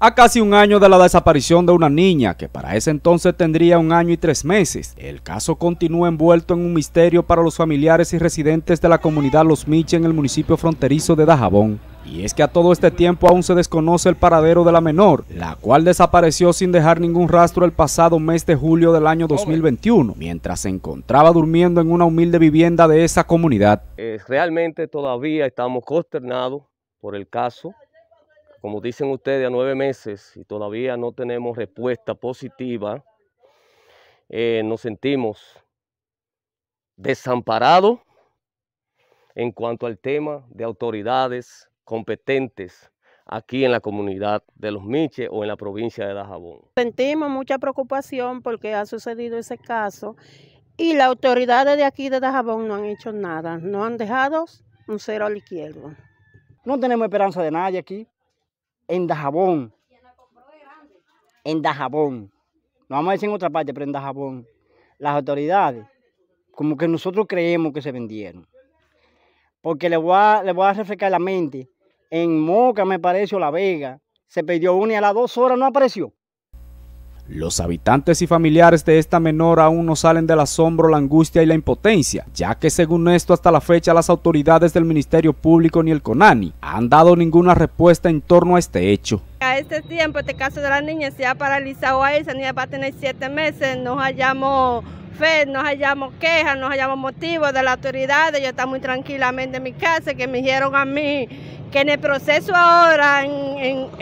a casi un año de la desaparición de una niña que para ese entonces tendría un año y tres meses. El caso continúa envuelto en un misterio para los familiares y residentes de la comunidad Los Miches en el municipio fronterizo de Dajabón. Y es que a todo este tiempo aún se desconoce el paradero de la menor, la cual desapareció sin dejar ningún rastro el pasado mes de julio del año 2021, mientras se encontraba durmiendo en una humilde vivienda de esa comunidad. realmente todavía estamos consternados por el caso como dicen ustedes, a nueve meses y todavía no tenemos respuesta positiva, eh, nos sentimos desamparados en cuanto al tema de autoridades competentes aquí en la comunidad de Los Miches o en la provincia de Dajabón. Sentimos mucha preocupación porque ha sucedido ese caso y las autoridades de aquí de Dajabón no han hecho nada, no han dejado un cero al izquierdo. No tenemos esperanza de nadie aquí en Dajabón. En Dajabón. No vamos a decir en otra parte, pero en Dajabón. Las autoridades, como que nosotros creemos que se vendieron. Porque le voy a, le voy a refrescar la mente. En Moca, me parece, La Vega, se perdió una y a las dos horas no apareció. Los habitantes y familiares de esta menor aún no salen del asombro, la angustia y la impotencia, ya que según esto hasta la fecha las autoridades del Ministerio Público ni el CONANI han dado ninguna respuesta en torno a este hecho. A este tiempo este caso de la niña se ha paralizado ahí, esa niña va a tener siete meses, no hallamos fe, no hallamos quejas, no hallamos motivos de las autoridades, yo estaba muy tranquilamente en mi casa, que me dijeron a mí que en el proceso ahora, en,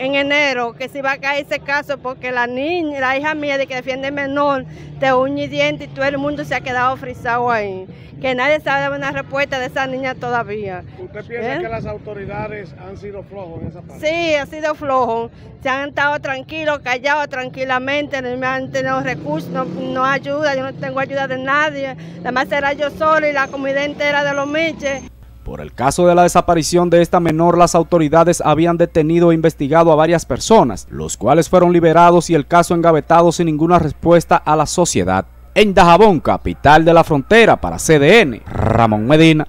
en enero que si va a caer ese caso porque la niña, la hija mía de que defiende menor, te un y diente y todo el mundo se ha quedado frisado ahí. Que nadie sabe una respuesta de esa niña todavía. ¿Usted piensa ¿Eh? que las autoridades han sido flojos en esa parte? Sí, han sido flojos. Se han estado tranquilos, callados tranquilamente, no me han tenido recursos, no, ayuda, yo no tengo ayuda de nadie. además era yo solo y la comida entera de los meches por el caso de la desaparición de esta menor, las autoridades habían detenido e investigado a varias personas, los cuales fueron liberados y el caso engavetado sin ninguna respuesta a la sociedad. En Dajabón, capital de la frontera para CDN, Ramón Medina.